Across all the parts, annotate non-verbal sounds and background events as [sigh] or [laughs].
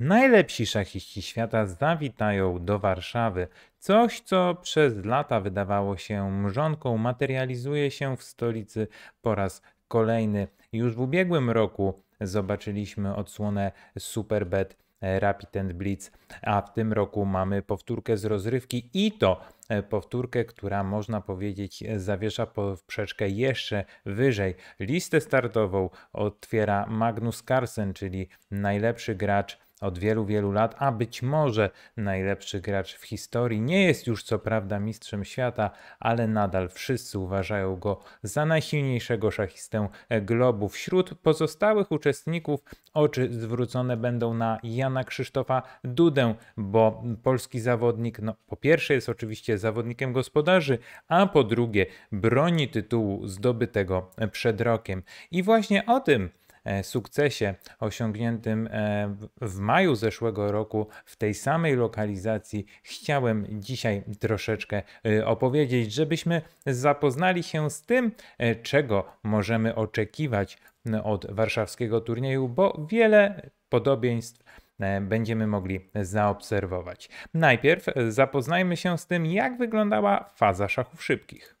Najlepsi szachiści świata zawitają do Warszawy. Coś, co przez lata wydawało się mrzonką, materializuje się w stolicy po raz kolejny. Już w ubiegłym roku zobaczyliśmy odsłonę Superbet e, Rapid and Blitz, a w tym roku mamy powtórkę z rozrywki i to e, powtórkę, która można powiedzieć zawiesza poprzeczkę jeszcze wyżej. Listę startową otwiera Magnus Carlsen, czyli najlepszy gracz od wielu, wielu lat, a być może najlepszy gracz w historii. Nie jest już co prawda mistrzem świata, ale nadal wszyscy uważają go za najsilniejszego szachistę globu. Wśród pozostałych uczestników oczy zwrócone będą na Jana Krzysztofa Dudę, bo polski zawodnik, no, po pierwsze jest oczywiście zawodnikiem gospodarzy, a po drugie broni tytułu zdobytego przed rokiem. I właśnie o tym E, sukcesie osiągniętym e, w maju zeszłego roku w tej samej lokalizacji chciałem dzisiaj troszeczkę e, opowiedzieć, żebyśmy zapoznali się z tym, czego możemy oczekiwać od warszawskiego turnieju, bo wiele podobieństw będziemy mogli zaobserwować. Najpierw zapoznajmy się z tym, jak wyglądała faza szachów szybkich.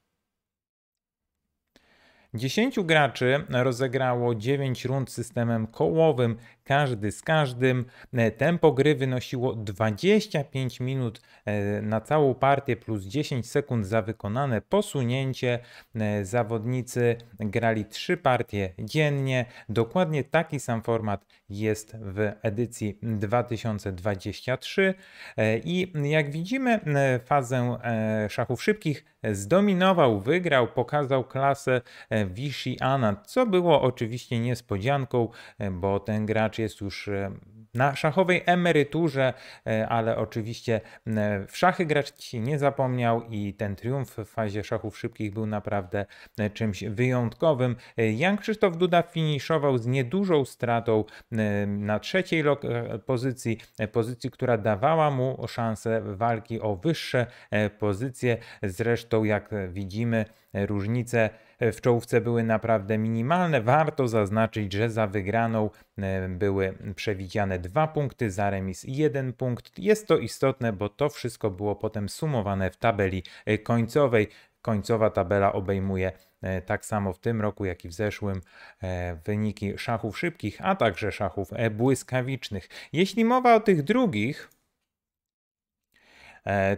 10 graczy rozegrało 9 rund systemem kołowym, każdy z każdym. Tempo gry wynosiło 25 minut e, na całą partię plus 10 sekund za wykonane posunięcie. E, zawodnicy grali 3 partie dziennie. Dokładnie taki sam format jest w edycji 2023 e, i jak widzimy fazę szachów szybkich zdominował, wygrał, pokazał klasę Wishi Anand, co było oczywiście niespodzianką, e, bo ten gracz jest już e, na szachowej emeryturze, e, ale oczywiście w szachy gracz się nie zapomniał i ten triumf w fazie szachów szybkich był naprawdę czymś wyjątkowym. Jan Krzysztof Duda finiszował z niedużą stratą na trzeciej pozycji, pozycji, która dawała mu szansę walki o wyższe pozycje. Zresztą jak widzimy różnice E, w czołówce były naprawdę minimalne. Warto zaznaczyć, że za wygraną e, były przewidziane dwa punkty, za remis jeden punkt. Jest to istotne, bo to wszystko było potem sumowane w tabeli e, końcowej. Końcowa tabela obejmuje tak samo w tym roku, jak i w zeszłym, wyniki szachów szybkich, a także szachów błyskawicznych. Jeśli mowa o tych drugich,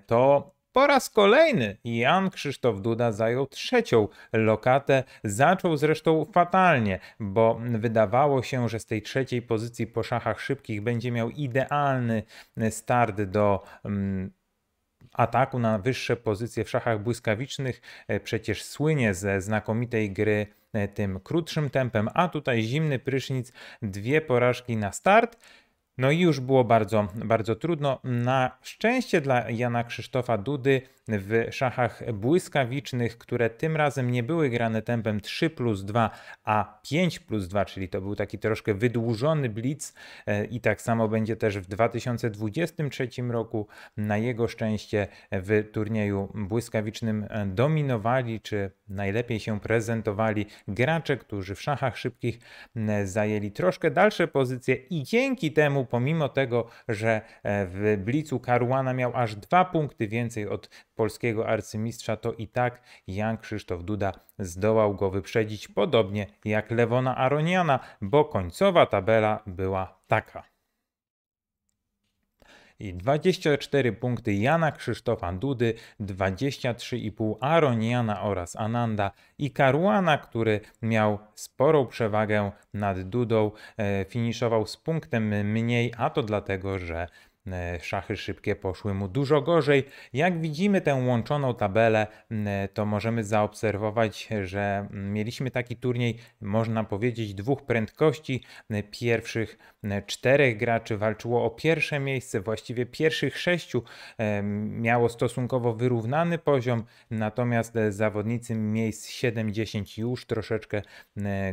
to po raz kolejny Jan Krzysztof Duda zajął trzecią lokatę. Zaczął zresztą fatalnie, bo wydawało się, że z tej trzeciej pozycji po szachach szybkich będzie miał idealny start do. Mm, ataku na wyższe pozycje w szachach błyskawicznych. Przecież słynie ze znakomitej gry e, tym krótszym tempem, a tutaj zimny prysznic, dwie porażki na start. No i już było bardzo, bardzo trudno. Na szczęście dla Jana Krzysztofa Dudy w szachach błyskawicznych, które tym razem nie były grane tempem 3 plus 2, a 5 plus 2, czyli to był taki troszkę wydłużony blitz e, i tak samo będzie też w 2023 roku. Na jego szczęście w turnieju błyskawicznym e, dominowali, czy najlepiej się prezentowali gracze, którzy w szachach szybkich zajęli troszkę dalsze pozycje i dzięki temu, pomimo tego, że e, w blicu Karuana miał aż dwa punkty więcej od polskiego arcymistrza, to i tak Jan Krzysztof Duda zdołał go wyprzedzić, podobnie jak Lewona Aroniana, bo końcowa tabela była taka i 24 punkty Jana Krzysztofa Dudy, 23,5 Aroniana oraz Ananda i Karuana, który miał sporą przewagę nad Dudą, e, finiszował z punktem mniej, a to dlatego, że E, szachy szybkie poszły mu dużo gorzej. Jak widzimy tę łączoną tabelę, e, to możemy zaobserwować, że mieliśmy taki turniej, można powiedzieć, dwóch prędkości. Pierwszych E, czterech graczy walczyło o pierwsze miejsce, właściwie pierwszych sześciu e, miało stosunkowo wyrównany poziom, natomiast e, zawodnicy miejsc 7-10 już troszeczkę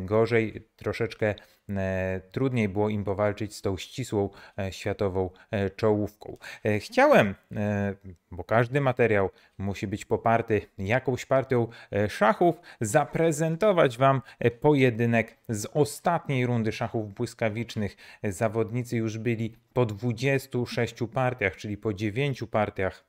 gorzej, troszeczkę trudniej było im powalczyć z tą ścisłą światową czołówką. Chciałem, bo każdy materiał musi być poparty jakąś partią szachów, zaprezentować Wam pojedynek z ostatniej rundy szachów błyskawicznych zawodnicy już byli po 26 partiach, czyli po 9 partiach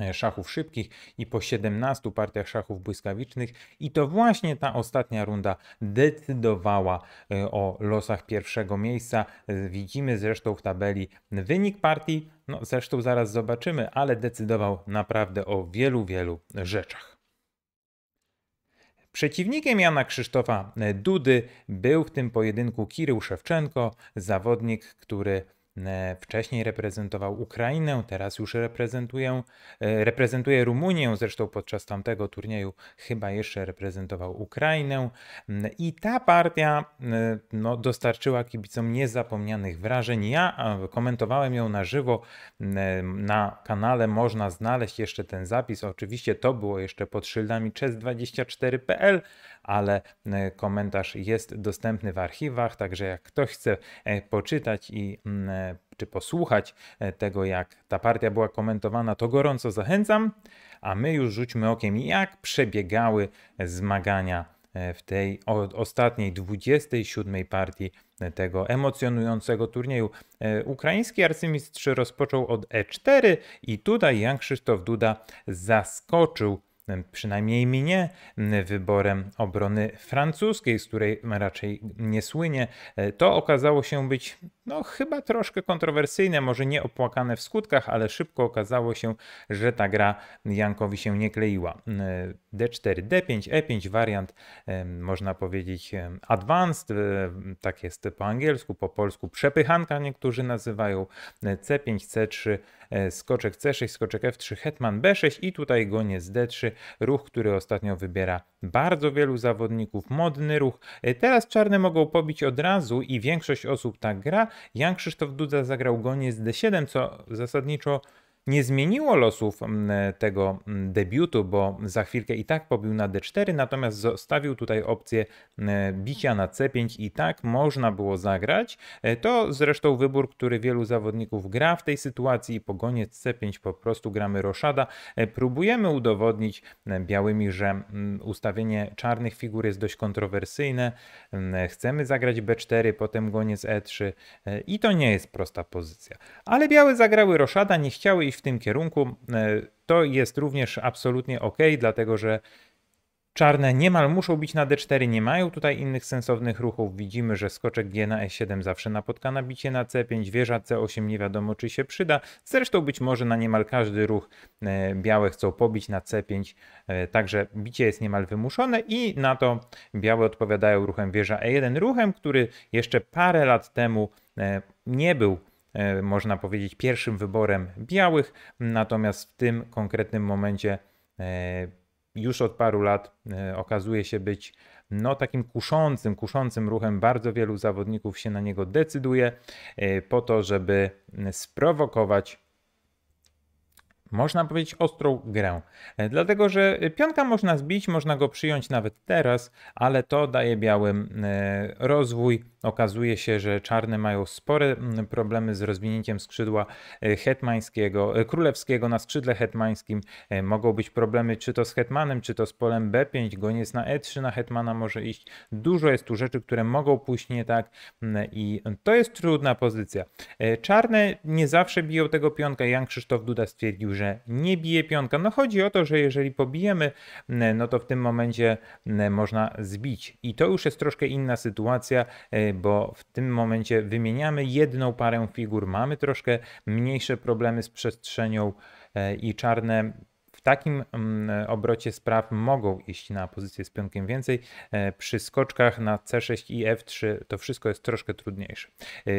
e, szachów szybkich i po 17 partiach szachów błyskawicznych i to właśnie ta ostatnia runda decydowała e, o losach pierwszego miejsca. Widzimy zresztą w tabeli wynik partii, no zresztą zaraz zobaczymy, ale decydował naprawdę o wielu, wielu rzeczach. Przeciwnikiem Jana Krzysztofa e, Dudy był w tym pojedynku Kirył Szewczenko, zawodnik, który E, wcześniej reprezentował Ukrainę, teraz już reprezentuje, reprezentuje Rumunię, zresztą podczas tamtego turnieju chyba jeszcze reprezentował Ukrainę. Mm, I ta partia e, no, dostarczyła kibicom niezapomnianych wrażeń. Ja e, komentowałem ją na żywo mm, na kanale, można znaleźć jeszcze ten zapis. Oczywiście to było jeszcze pod szyldami chess24.pl, ale e, komentarz jest dostępny w archiwach, także jak ktoś chce e, poczytać i mm, e, czy posłuchać tego, jak ta partia była komentowana, to gorąco zachęcam, a my już rzućmy okiem, jak przebiegały zmagania w tej ostatniej 27 partii tego emocjonującego turnieju. Ukraiński arcymistrz rozpoczął od E4 i tutaj Jan Krzysztof Duda zaskoczył przynajmniej mnie, wyborem obrony francuskiej, z której raczej nie słynie. E, to okazało się być no, chyba troszkę kontrowersyjne, może nie opłakane w skutkach, ale szybko okazało się, że ta gra Jankowi się nie kleiła. D4, D5, E5 wariant, można powiedzieć, advanced, e, tak jest po angielsku, po polsku przepychanka niektórzy nazywają, C5, e, C3, E, skoczek C6, skoczek F3, hetman B6 i tutaj goniec D3, ruch, który ostatnio wybiera bardzo wielu zawodników, modny ruch. E, teraz czarne mogą pobić od razu i większość osób tak gra. Jan Krzysztof Duda zagrał goniec D7, co zasadniczo nie zmieniło losów mm, tego mm, debiutu, bo za chwilkę i tak pobił na D4, natomiast zostawił tutaj opcję mm, bicia na C5 i tak można było zagrać. E, to zresztą wybór, który wielu zawodników gra w tej sytuacji. Pogoniec C5 po prostu gramy roszada. E, próbujemy udowodnić białymi, że ustawienie czarnych figur jest dość kontrowersyjne. Chcemy zagrać B4, potem goniec E3 e, i to nie jest prosta pozycja. Ale białe zagrały roszada, nie chciały iść iść w tym kierunku. E, to jest również absolutnie ok, dlatego że czarne niemal muszą bić na d4, nie mają tutaj innych sensownych ruchów. Widzimy, że skoczek G na e7 zawsze napotka na bicie na c5, wieża c8 nie wiadomo czy się przyda. Zresztą być może na niemal każdy ruch e, białe chcą pobić na c5, e, także bicie jest niemal wymuszone i na to białe odpowiadają ruchem wieża e1, ruchem, który jeszcze parę lat temu nie był E, można powiedzieć, pierwszym wyborem białych, natomiast w tym konkretnym momencie e, już od paru lat e, okazuje się być no, takim kuszącym, kuszącym ruchem. Bardzo wielu zawodników się na niego decyduje po to, żeby sprowokować można powiedzieć, ostrą grę. E, dlatego, że pionka można zbić, można go przyjąć nawet teraz, ale to daje białym e, rozwój. Okazuje się, że czarne mają spore problemy z rozwinięciem skrzydła e, hetmańskiego, królewskiego na skrzydle hetmańskim. Mogą być problemy czy to z hetmanem, czy to z polem B5, goniec na E3 na hetmana może iść. Dużo jest tu rzeczy, które mogą pójść nie tak i to jest trudna pozycja. Czarne nie zawsze biją tego pionka. Jan Krzysztof Duda stwierdził, że nie bije pionka. No chodzi o to, że jeżeli pobijemy, e, no to w tym momencie e, można zbić. I to już jest troszkę inna sytuacja, e, bo w tym momencie wymieniamy jedną parę figur, mamy troszkę mniejsze problemy z przestrzenią i czarne takim mm, obrocie spraw mogą iść na pozycję z pionkiem więcej. E, przy skoczkach na C6 i F3 to wszystko jest troszkę trudniejsze. E,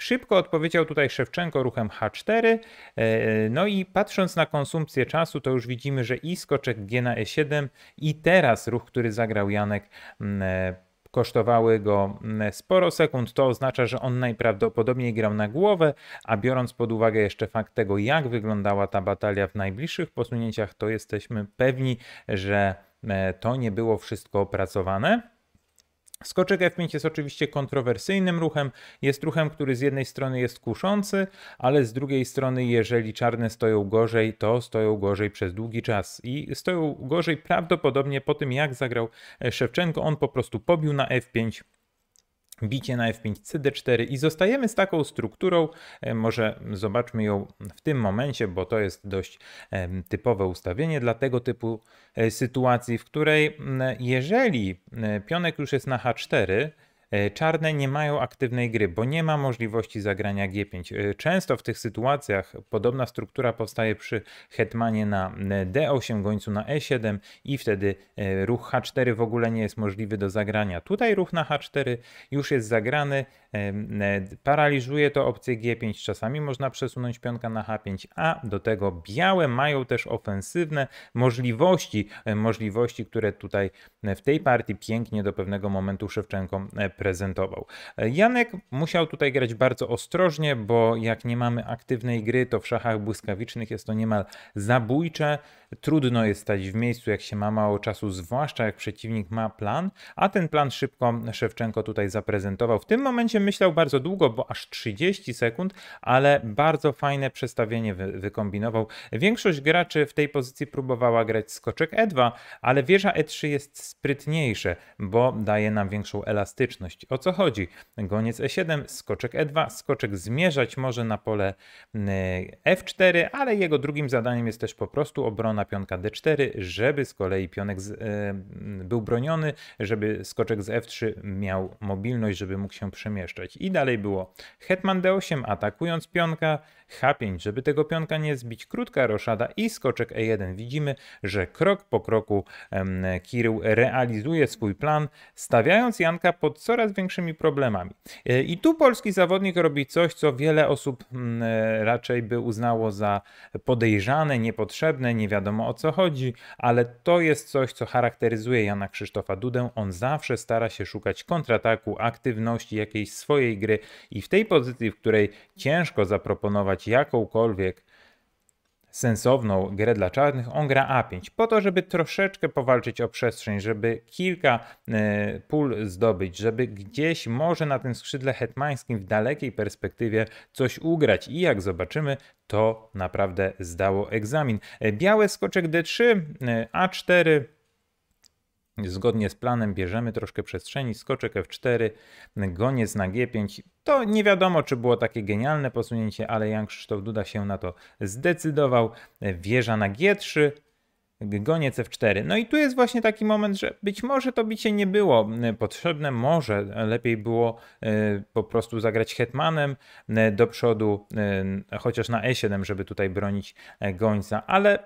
szybko odpowiedział tutaj Szewczenko ruchem H4. E, no i patrząc na konsumpcję czasu, to już widzimy, że i skoczek G na E7 i teraz ruch, który zagrał Janek mm, kosztowały go mm, sporo sekund. To oznacza, że on najprawdopodobniej grał na głowę, a biorąc pod uwagę jeszcze fakt tego, jak wyglądała ta batalia w najbliższych posunięciach, to jesteśmy pewni, że e, to nie było wszystko opracowane. Skoczek F5 jest oczywiście kontrowersyjnym ruchem. Jest ruchem, który z jednej strony jest kuszący, ale z drugiej strony, jeżeli czarne stoją gorzej, to stoją gorzej przez długi czas. I stoją gorzej prawdopodobnie po tym, jak zagrał e, Szewczenko. On po prostu pobił na F5 bicie na f5, cd4 i zostajemy z taką strukturą. E, może zobaczmy ją w tym momencie, bo to jest dość typowe ustawienie dla tego typu e, sytuacji, w której jeżeli e, pionek już jest na h4, E, czarne nie mają aktywnej gry, bo nie ma możliwości zagrania G5. E, często w tych sytuacjach podobna struktura powstaje przy hetmanie na e, D8, gońcu na E7 i wtedy ruch H4 w ogóle nie jest możliwy do zagrania. Tutaj ruch na H4 już jest zagrany, paraliżuje to opcję G5, czasami można przesunąć pionka na H5, a do tego białe mają też ofensywne możliwości, możliwości, które tutaj w tej partii pięknie do pewnego momentu Szewczenko prezentował. E, Janek musiał tutaj grać bardzo ostrożnie, bo jak nie mamy aktywnej gry, to w szachach błyskawicznych jest to niemal zabójcze. Trudno jest stać w miejscu, jak się ma mało czasu, zwłaszcza jak przeciwnik ma plan, a ten plan szybko Szewczenko tutaj zaprezentował. W tym momencie myślał bardzo długo, bo aż 30 sekund, ale bardzo fajne przestawienie wy wykombinował. Większość graczy w tej pozycji próbowała grać skoczek E2, ale wieża E3 jest sprytniejsze, bo daje nam większą elastyczność o co chodzi? Goniec e7, skoczek e2, skoczek zmierzać może na pole mm, f4, ale jego drugim zadaniem jest też po prostu obrona pionka d4, żeby z kolei pionek z, e, był broniony, żeby skoczek z f3 miał mobilność, żeby mógł się przemieszczać. I dalej było hetman d8, atakując pionka, h5, żeby tego pionka nie zbić, krótka roszada i skoczek e1. Widzimy, że krok po kroku em, Kirył realizuje swój plan, stawiając Janka pod co coraz większymi problemami. E, I tu polski zawodnik robi coś, co wiele osób mm, e, raczej by uznało za podejrzane, niepotrzebne, nie wiadomo o co chodzi, ale to jest coś, co charakteryzuje Jana Krzysztofa Dudę. On zawsze stara się szukać kontrataku, aktywności, jakiejś swojej gry i w tej pozycji, w której ciężko zaproponować jakąkolwiek sensowną grę dla czarnych, on gra A5 po to, żeby troszeczkę powalczyć o przestrzeń, żeby kilka e, pól zdobyć, żeby gdzieś może na tym skrzydle hetmańskim w dalekiej perspektywie coś ugrać i jak zobaczymy, to naprawdę zdało egzamin. E, białe skoczek D3, e, A4, Zgodnie z planem bierzemy troszkę przestrzeni, skoczek F4, goniec na G5. To nie wiadomo, czy było takie genialne posunięcie, ale Jan Krzysztof Duda się na to zdecydował. Wieża na G3, goniec F4. No i tu jest właśnie taki moment, że być może to bicie nie było e, potrzebne, może lepiej było e, po prostu zagrać hetmanem e, do przodu, chociaż na E7, żeby tutaj bronić gońca, ale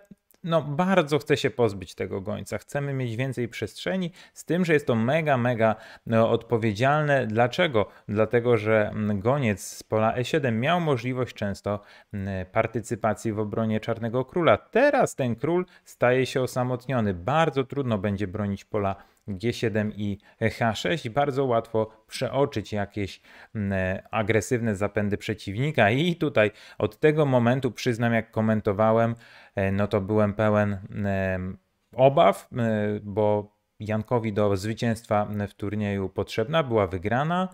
no bardzo chce się pozbyć tego gońca. Chcemy mieć więcej przestrzeni, z tym, że jest to mega, mega no, odpowiedzialne. Dlaczego? Dlatego, że mm, goniec z pola E7 miał możliwość często mm, partycypacji w obronie Czarnego Króla. Teraz ten król staje się osamotniony. Bardzo trudno będzie bronić pola E7 G7 i H6 i bardzo łatwo przeoczyć jakieś mm, e, agresywne zapędy przeciwnika. I tutaj od tego momentu, przyznam, jak komentowałem, e, no to byłem pełen mm, e, obaw, bo Jankowi do zwycięstwa w turnieju potrzebna była wygrana,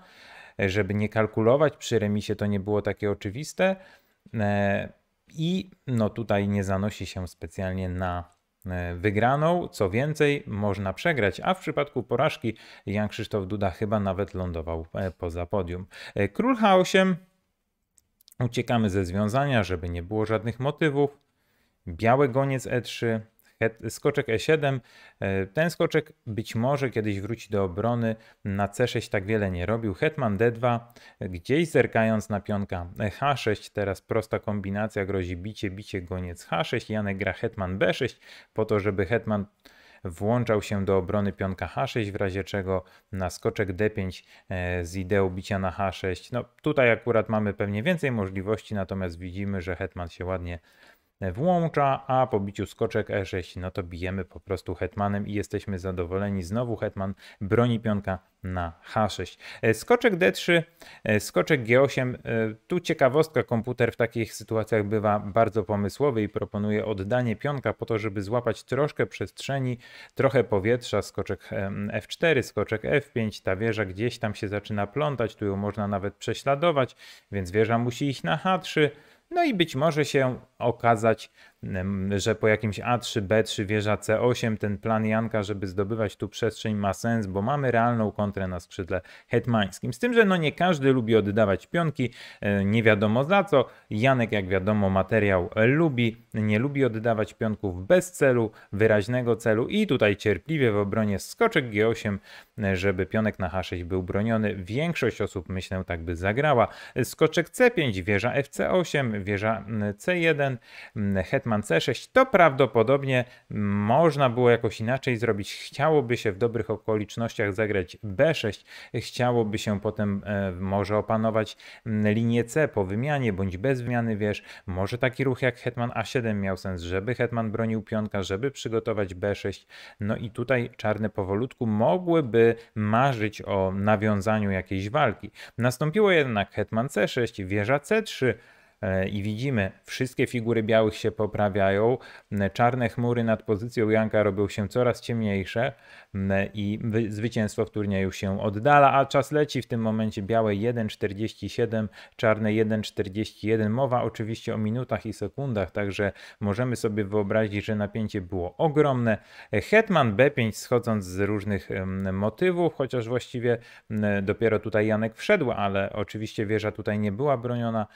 żeby nie kalkulować. Przy remisie to nie było takie oczywiste. I no tutaj nie zanosi się specjalnie na E, wygraną. Co więcej, można przegrać, a w przypadku porażki Jan Krzysztof Duda chyba nawet lądował e, poza podium. E, Król H8. Uciekamy ze związania, żeby nie było żadnych motywów. Biały goniec E3, E, skoczek E7. E, ten skoczek być może kiedyś wróci do obrony. Na C6 tak wiele nie robił. Hetman D2, e, gdzieś zerkając na pionka H6. Teraz prosta kombinacja, grozi bicie, bicie, goniec H6. Janek gra Hetman B6 po to, żeby Hetman włączał się do obrony pionka H6, w razie czego na skoczek D5 z ideą bicia na H6. No tutaj akurat mamy pewnie więcej możliwości, natomiast widzimy, że hetman się ładnie włącza, a po biciu skoczek E6, no to bijemy po prostu hetmanem i jesteśmy zadowoleni. Znowu hetman broni pionka na H6. E, skoczek D3, e, skoczek G8. E, tu ciekawostka, komputer w takich sytuacjach bywa bardzo pomysłowy i proponuje oddanie pionka po to, żeby złapać troszkę przestrzeni, trochę powietrza. Skoczek F4, skoczek F5, ta wieża gdzieś tam się zaczyna plątać, tu ją można nawet prześladować, więc wieża musi iść na H3 no i być może się okazać że po jakimś A3, B3, wieża C8, ten plan Janka, żeby zdobywać tu przestrzeń ma sens, bo mamy realną kontrę na skrzydle hetmańskim. Z tym, że no nie każdy lubi oddawać pionki, e, nie wiadomo za co. Janek, jak wiadomo, materiał lubi, nie lubi oddawać pionków bez celu, wyraźnego celu i tutaj cierpliwie w obronie skoczek G8, e, żeby pionek na H6 był broniony. Większość osób, myślę, tak by zagrała. E, skoczek C5, wieża FC8, wieża C1, hetman c6, to prawdopodobnie można było jakoś inaczej zrobić. Chciałoby się w dobrych okolicznościach zagrać b6, chciałoby się potem e, może opanować linię c po wymianie bądź bez wymiany wiesz. Może taki ruch jak hetman a7 miał sens, żeby hetman bronił pionka, żeby przygotować b6. No i tutaj czarne powolutku mogłyby marzyć o nawiązaniu jakiejś walki. Nastąpiło jednak hetman c6, wieża c3, E, i widzimy, wszystkie figury białych się poprawiają, czarne chmury nad pozycją Janka robią się coraz ciemniejsze i zwycięstwo w turnieju się oddala, a czas leci w tym momencie białe 1,47, czarne 1,41. Mowa oczywiście o minutach i sekundach, także możemy sobie wyobrazić, że napięcie było ogromne. E, Hetman B5 schodząc z różnych motywów, chociaż właściwie dopiero tutaj Janek wszedł, ale oczywiście wieża tutaj nie była broniona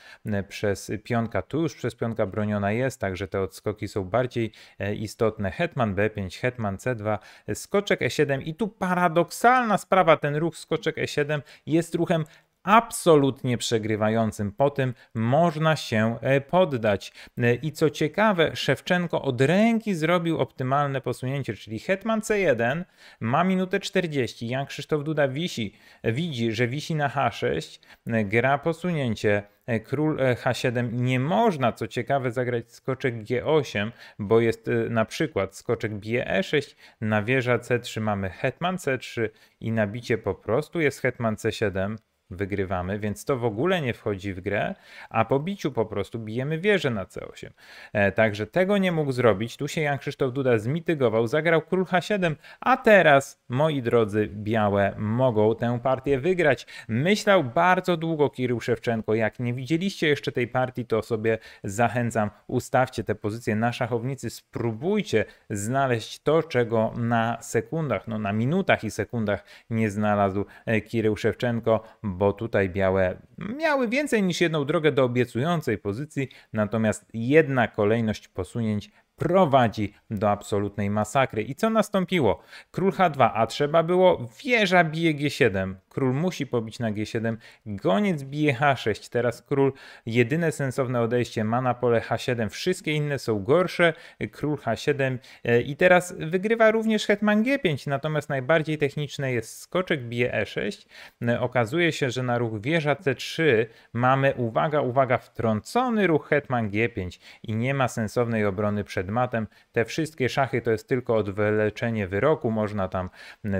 przez przez pionka tuż przez pionka broniona jest, także te odskoki są bardziej e, istotne. Hetman B5, Hetman C2, skoczek E7 i tu paradoksalna sprawa, ten ruch skoczek E7 jest ruchem absolutnie przegrywającym. Po tym można się e, poddać. E, I co ciekawe, Szewczenko od ręki zrobił optymalne posunięcie, czyli Hetman C1 ma minutę 40. Jan Krzysztof Duda wisi, widzi, że wisi na H6, gra posunięcie E, król e, H7 nie można, co ciekawe, zagrać skoczek G8, bo jest e, na przykład skoczek bije E6, na wieża C3 mamy hetman C3 i nabicie po prostu jest hetman C7, wygrywamy, więc to w ogóle nie wchodzi w grę, a po biciu po prostu bijemy wieżę na C8. E, także tego nie mógł zrobić. Tu się Jan Krzysztof Duda zmitygował, zagrał król H7, a teraz, moi drodzy, białe mogą tę partię wygrać. Myślał bardzo długo Kirył Szewczenko. Jak nie widzieliście jeszcze tej partii, to sobie zachęcam, ustawcie te pozycje na szachownicy, spróbujcie znaleźć to, czego na sekundach, no na minutach i sekundach nie znalazł e, Kirył Szewczenko, bo tutaj białe miały więcej niż jedną drogę do obiecującej pozycji, natomiast jedna kolejność posunięć prowadzi do absolutnej masakry. I co nastąpiło? Król H2, a trzeba było, wieża bije G7, król musi pobić na G7, goniec bije H6, teraz król jedyne sensowne odejście ma na pole H7, wszystkie inne są gorsze, król H7 e, i teraz wygrywa również hetman G5, natomiast najbardziej techniczne jest skoczek bije E6, e, okazuje się, że na ruch wieża C3 mamy, uwaga, uwaga, wtrącony ruch hetman G5 i nie ma sensownej obrony przed matem. Te wszystkie szachy to jest tylko odwleczenie wyroku, można tam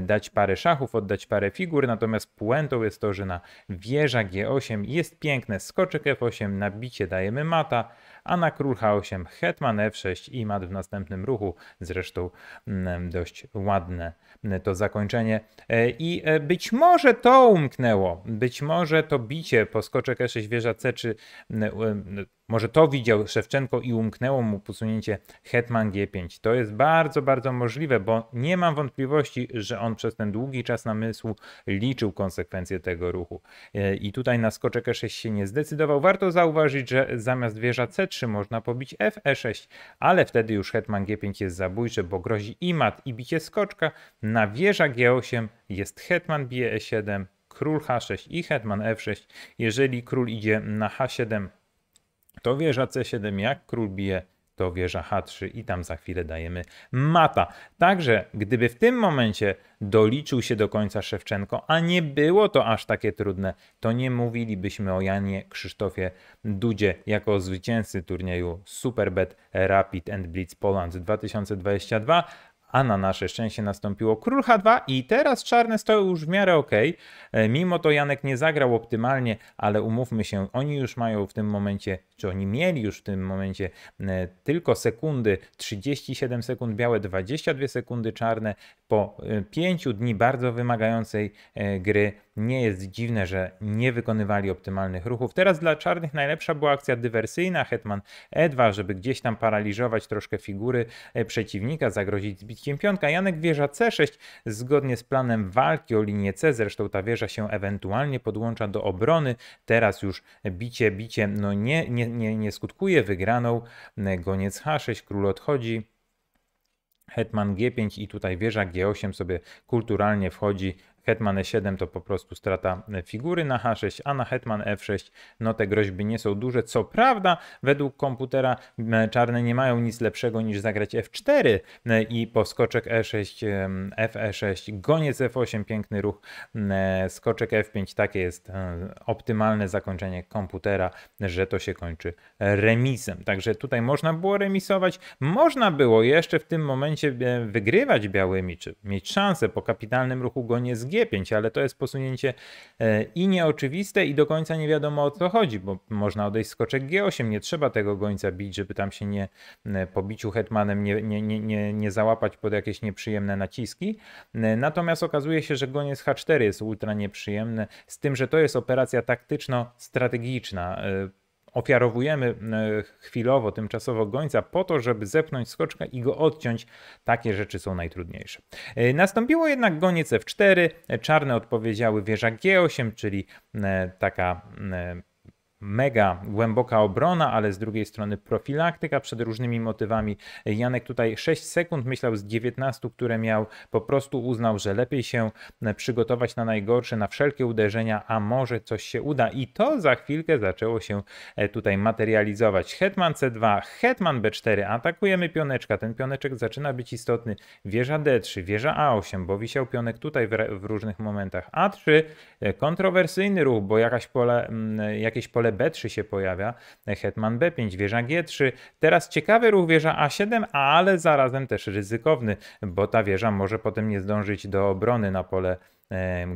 dać parę szachów, oddać parę figur, natomiast puentą jest to, że na wieża G8 jest piękne, skoczek F8, na bicie dajemy mata, a na król H8 hetman F6 i mat w następnym ruchu, zresztą mm, dość ładne mm, to zakończenie. E, I e, być może to umknęło, być może to bicie po skoczek E6 wieża c czy może to widział Szewczenko i umknęło mu posunięcie Hetman G5. To jest bardzo, bardzo możliwe, bo nie mam wątpliwości, że on przez ten długi czas namysłu liczył konsekwencje tego ruchu. E, I tutaj na skoczek E6 się nie zdecydował. Warto zauważyć, że zamiast wieża C3 można pobić FE6, ale wtedy już Hetman G5 jest zabójczy, bo grozi i mat, i bicie skoczka. Na wieża G8 jest Hetman bije E7, król H6 i hetman F6. Jeżeli król idzie na H7, to wieża C7 jak król bije, to wieża H3 i tam za chwilę dajemy mata. Także gdyby w tym momencie doliczył się do końca Szewczenko, a nie było to aż takie trudne, to nie mówilibyśmy o Janie Krzysztofie Dudzie jako zwycięzcy turnieju Superbet Rapid and Blitz Poland 2022, a na nasze szczęście nastąpiło król H2 i teraz czarne stoją już w miarę ok. E, mimo to Janek nie zagrał optymalnie, ale umówmy się, oni już mają w tym momencie, czy oni mieli już w tym momencie e, tylko sekundy, 37 sekund białe, 22 sekundy czarne po 5 e, dni bardzo wymagającej gry nie jest dziwne, że nie wykonywali optymalnych ruchów. Teraz dla czarnych najlepsza była akcja dywersyjna Hetman E2, żeby gdzieś tam paraliżować troszkę figury e, przeciwnika, zagrozić zbiciem pionka. Janek wieża C6 zgodnie z planem walki o linię C, zresztą ta wieża się ewentualnie podłącza do obrony. Teraz już bicie, bicie no nie, nie, nie, nie skutkuje wygraną. E, Goniec H6, król odchodzi. Hetman G5 i tutaj wieża G8 sobie kulturalnie wchodzi Hetman E7 to po prostu strata e, figury na H6, a na Hetman F6 e no te groźby nie są duże. Co prawda według komputera czarne nie mają nic lepszego niż zagrać F4 e, i po skoczek E6, FE6, goniec F8, piękny ruch, skoczek F5, takie jest optymalne zakończenie komputera, że to się kończy remisem. Także tutaj można było remisować, można było jeszcze w tym momencie wygrywać białymi, czy mieć szansę po kapitalnym ruchu goniec G, ale to jest posunięcie e, i nieoczywiste i do końca nie wiadomo o co chodzi, bo można odejść skoczek G8, nie trzeba tego gońca bić, żeby tam się nie e, po biciu hetmanem nie, nie, nie, nie, nie załapać pod jakieś nieprzyjemne naciski. E, natomiast okazuje się, że goniec H4 jest ultra nieprzyjemny, z tym, że to jest operacja taktyczno-strategiczna ofiarowujemy e, chwilowo, tymczasowo gońca po to, żeby zepnąć skoczka i go odciąć. Takie rzeczy są najtrudniejsze. E, nastąpiło jednak goniec F4, e, czarne odpowiedziały wieża G8, czyli taka mega głęboka obrona, ale z drugiej strony profilaktyka przed różnymi motywami. Janek tutaj 6 sekund myślał z 19, które miał, po prostu uznał, że lepiej się przygotować na najgorsze, na wszelkie uderzenia, a może coś się uda i to za chwilkę zaczęło się e, tutaj materializować. Hetman C2, Hetman B4, atakujemy pioneczka, ten pioneczek zaczyna być istotny, wieża D3, wieża A8, bo wisiał pionek tutaj w, w różnych momentach, A3, e, kontrowersyjny ruch, bo jakaś pole, mm, e, jakieś pole pole B3 się pojawia, hetman B5, wieża G3. Teraz ciekawy ruch wieża A7, ale zarazem też ryzykowny, bo ta wieża może potem nie zdążyć do obrony na pole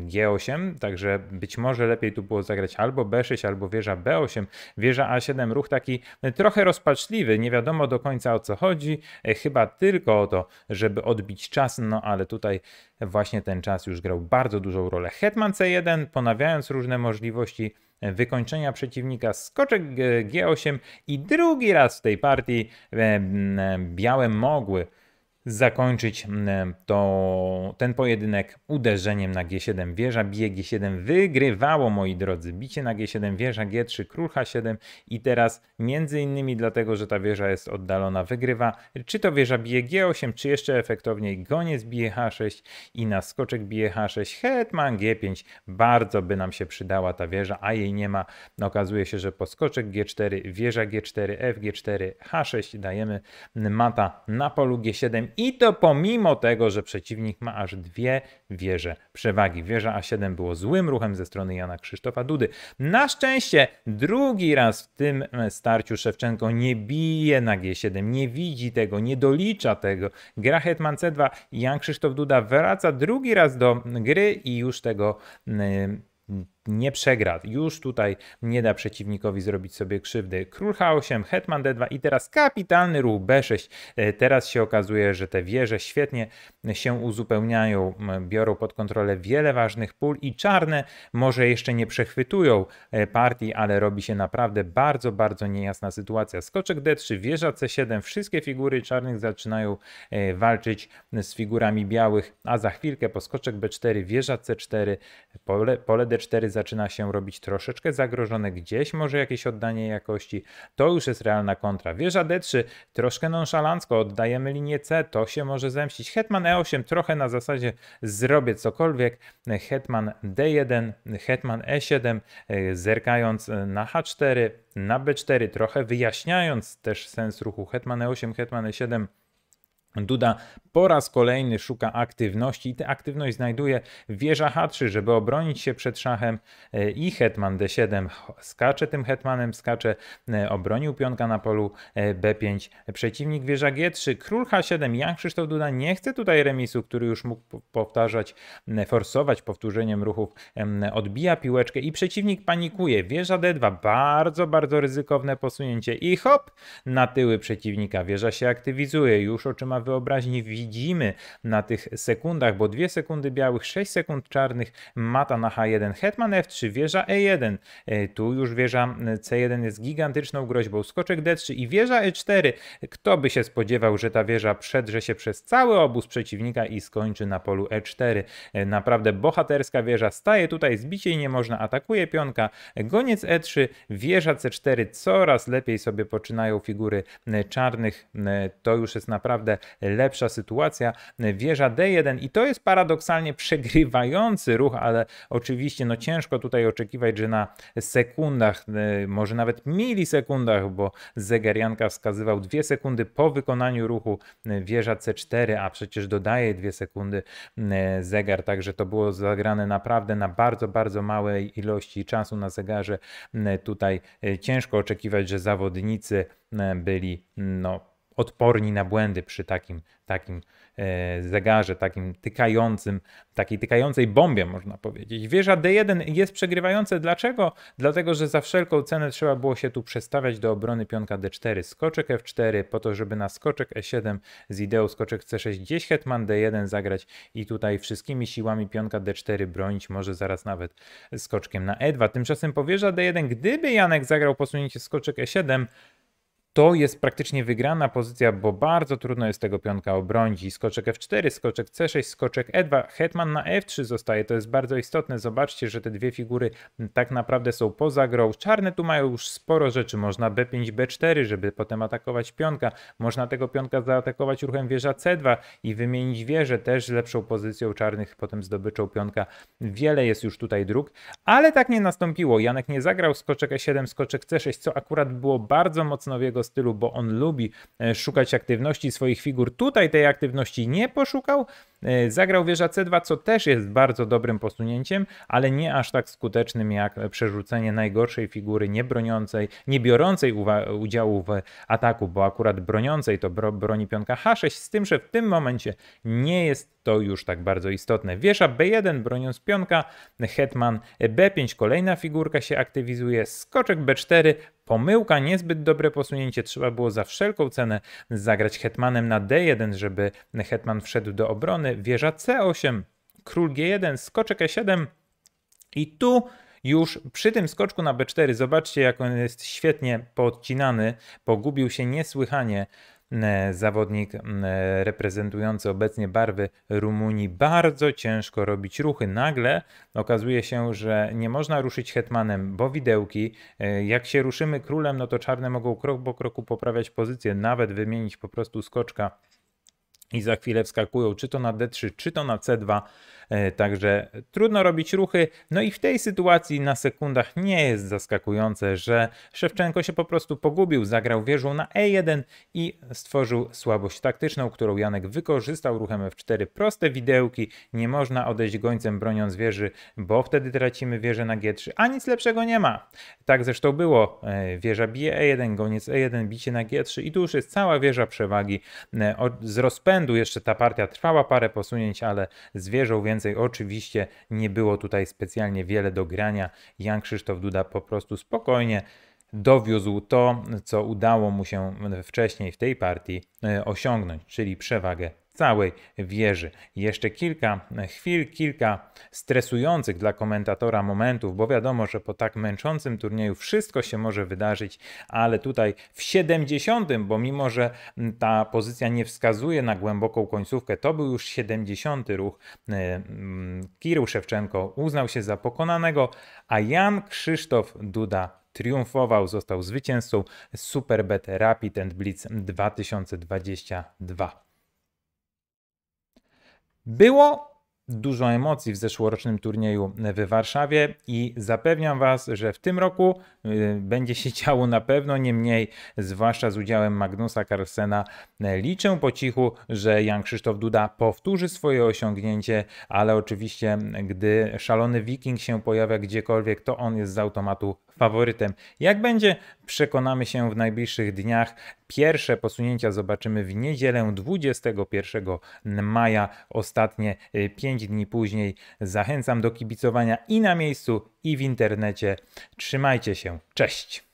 G8, także być może lepiej tu było zagrać albo B6, albo wieża B8, wieża A7, ruch taki e, trochę rozpaczliwy, nie wiadomo do końca o co chodzi, e, chyba tylko o to, żeby odbić czas, no ale tutaj właśnie ten czas już grał bardzo dużą rolę. Hetman C1, ponawiając różne możliwości, wykończenia przeciwnika. Skoczek G8 i drugi raz w tej partii e, e, białe mogły zakończyć to, ten pojedynek uderzeniem na G7 wieża, bije G7, wygrywało moi drodzy, bicie na G7 wieża, G3 król H7 i teraz między innymi dlatego, że ta wieża jest oddalona, wygrywa, czy to wieża bije G8, czy jeszcze efektowniej goniec bije H6 i na skoczek bije H6, hetman G5, bardzo by nam się przydała ta wieża, a jej nie ma, okazuje się, że po skoczek G4, wieża G4, F G4, H6 dajemy mata na polu G7 i to pomimo tego, że przeciwnik ma aż dwie wieże przewagi. Wieża A7 było złym ruchem ze strony Jana Krzysztofa Dudy. Na szczęście drugi raz w tym e, starciu Szewczenko nie bije na G7, nie widzi tego, nie dolicza tego. Gra Hetman C2, Jan Krzysztof Duda wraca drugi raz do gry i już tego e, nie przegra. Już tutaj nie da przeciwnikowi zrobić sobie krzywdy. Król H8, Hetman D2 i teraz kapitalny ruch B6. E, teraz się okazuje, że te wieże świetnie się uzupełniają, biorą pod kontrolę wiele ważnych pól i czarne może jeszcze nie przechwytują e, partii, ale robi się naprawdę bardzo, bardzo niejasna sytuacja. Skoczek D3, wieża C7, wszystkie figury czarnych zaczynają e, walczyć z figurami białych, a za chwilkę po skoczek B4, wieża C4, pole, pole D4 zaczyna się robić troszeczkę zagrożone, gdzieś może jakieś oddanie jakości, to już jest realna kontra. Wieża D3 troszkę nonszalancko, oddajemy linię C, to się może zemścić. Hetman E8 trochę na zasadzie zrobię cokolwiek, Hetman D1, Hetman E7, zerkając na H4, na B4, trochę wyjaśniając też sens ruchu Hetman E8, Hetman E7, Duda po raz kolejny szuka aktywności i tę aktywność znajduje wieża H3, żeby obronić się przed szachem i hetman D7 skacze tym hetmanem, skacze, e, obronił pionka na polu e, B5, przeciwnik wieża G3, król H7, Jan Krzysztof Duda nie chce tutaj remisu, który już mógł powtarzać, forsować powtórzeniem ruchów, odbija piłeczkę i przeciwnik panikuje, wieża D2, bardzo, bardzo ryzykowne posunięcie i hop, na tyły przeciwnika, wieża się aktywizuje, już oczyma wyobraźni, widzi widzimy na tych sekundach, bo 2 sekundy białych, 6 sekund czarnych, mata na H1, hetman F3, wieża E1, e, tu już wieża e, C1 jest gigantyczną groźbą, skoczek D3 i wieża E4. Kto by się spodziewał, że ta wieża przedrze się przez cały obóz przeciwnika i skończy na polu E4. E, naprawdę bohaterska wieża staje tutaj, zbicie i nie można, atakuje pionka, goniec E3, wieża C4, coraz lepiej sobie poczynają figury czarnych, to już jest naprawdę lepsza sytuacja sytuacja. E, wieża D1 i to jest paradoksalnie przegrywający ruch, ale oczywiście no ciężko tutaj oczekiwać, że na sekundach, e, może nawet milisekundach, bo zegar Janka wskazywał dwie sekundy po wykonaniu ruchu e, wieża C4, a przecież dodaje dwie sekundy zegar, także to było zagrane naprawdę na bardzo, bardzo małej ilości czasu na zegarze. Tutaj ciężko oczekiwać, że zawodnicy byli no, odporni na błędy przy takim, takim e, zegarze, takim tykającym, takiej tykającej bombie, można powiedzieć. Wieża D1 jest przegrywające. Dlaczego? Dlatego, że za wszelką cenę trzeba było się tu przestawiać do obrony pionka D4, skoczek F4, po to, żeby na skoczek E7 z ideą skoczek C6 gdzieś hetman D1 zagrać i tutaj wszystkimi siłami pionka D4 bronić, może zaraz nawet skoczkiem na E2. Tymczasem powieża D1, gdyby Janek zagrał posunięcie skoczek E7, to jest praktycznie wygrana pozycja, bo bardzo trudno jest tego pionka obronić. Skoczek F4, skoczek C6, skoczek E2, hetman na F3 zostaje. To jest bardzo istotne. Zobaczcie, że te dwie figury tak naprawdę są poza grą. Czarne tu mają już sporo rzeczy. Można B5, B4, żeby potem atakować pionka. Można tego pionka zaatakować ruchem wieża C2 i wymienić wieżę też lepszą pozycją czarnych, potem zdobyczą pionka. Wiele jest już tutaj dróg, ale tak nie nastąpiło. Janek nie zagrał skoczek E7, skoczek C6, co akurat było bardzo mocno w jego stylu, bo on lubi e, szukać aktywności swoich figur. Tutaj tej aktywności nie poszukał. E, zagrał wieża C2, co też jest bardzo dobrym posunięciem, ale nie aż tak skutecznym jak przerzucenie najgorszej figury, nie broniącej, nie biorącej udziału w ataku, bo akurat broniącej to bro broni pionka H6, z tym, że w tym momencie nie jest to już tak bardzo istotne. Wieża B1 broniąc pionka, hetman B5, kolejna figurka się aktywizuje, skoczek B4, Pomyłka, niezbyt dobre posunięcie, trzeba było za wszelką cenę zagrać hetmanem na d1, żeby hetman wszedł do obrony. Wieża c8, król g1, skoczek e7 i tu już przy tym skoczku na b4 zobaczcie jak on jest świetnie poodcinany, pogubił się niesłychanie E, zawodnik e, reprezentujący obecnie barwy Rumunii bardzo ciężko robić ruchy. Nagle okazuje się, że nie można ruszyć hetmanem, bo widełki. E, jak się ruszymy królem, no to czarne mogą krok po kroku poprawiać pozycję, nawet wymienić po prostu skoczka i za chwilę wskakują czy to na D3, czy to na C2. E, także trudno robić ruchy. No i w tej sytuacji na sekundach nie jest zaskakujące, że Szewczenko się po prostu pogubił, zagrał wieżą na E1 i stworzył słabość taktyczną, którą Janek wykorzystał ruchem F4. Proste widełki, nie można odejść gońcem broniąc wieży, bo wtedy tracimy wieżę na G3, a nic lepszego nie ma. Tak zresztą było. E, wieża bije E1, goniec E1, bicie na G3 i tu już jest cała wieża przewagi. E, z rozpędu jeszcze ta partia trwała parę posunięć, ale z wieżą, więc więcej. Oczywiście nie było tutaj specjalnie wiele do grania. Jan Krzysztof Duda po prostu spokojnie dowiózł to, co udało mu się wcześniej w tej partii e, osiągnąć, czyli przewagę całej wieży. Jeszcze kilka chwil, kilka stresujących dla komentatora momentów, bo wiadomo, że po tak męczącym turnieju wszystko się może wydarzyć, ale tutaj w 70, bo mimo, że ta pozycja nie wskazuje na głęboką końcówkę, to był już 70 ruch. E, mm, Kirył Szewczenko uznał się za pokonanego, a Jan Krzysztof Duda triumfował, został zwycięzcą Superbet Rapid and Blitz 2022. Było dużo emocji w zeszłorocznym turnieju w Warszawie i zapewniam Was, że w tym roku y, będzie się [laughs] działo na pewno nie mniej, zwłaszcza z udziałem Magnusa Carlsena. Liczę po cichu, że Jan Krzysztof Duda powtórzy swoje osiągnięcie, ale oczywiście gdy szalony wiking się pojawia gdziekolwiek, to on jest z automatu faworytem. Jak będzie, przekonamy się w najbliższych dniach. Pierwsze posunięcia zobaczymy w niedzielę 21 maja, ostatnie 5 y, dni później. Zachęcam do kibicowania i na miejscu, i w internecie. Trzymajcie się. Cześć!